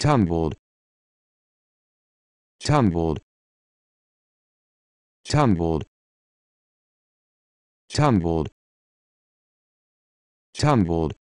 tumbled tumbled tumbled tumbled tumbled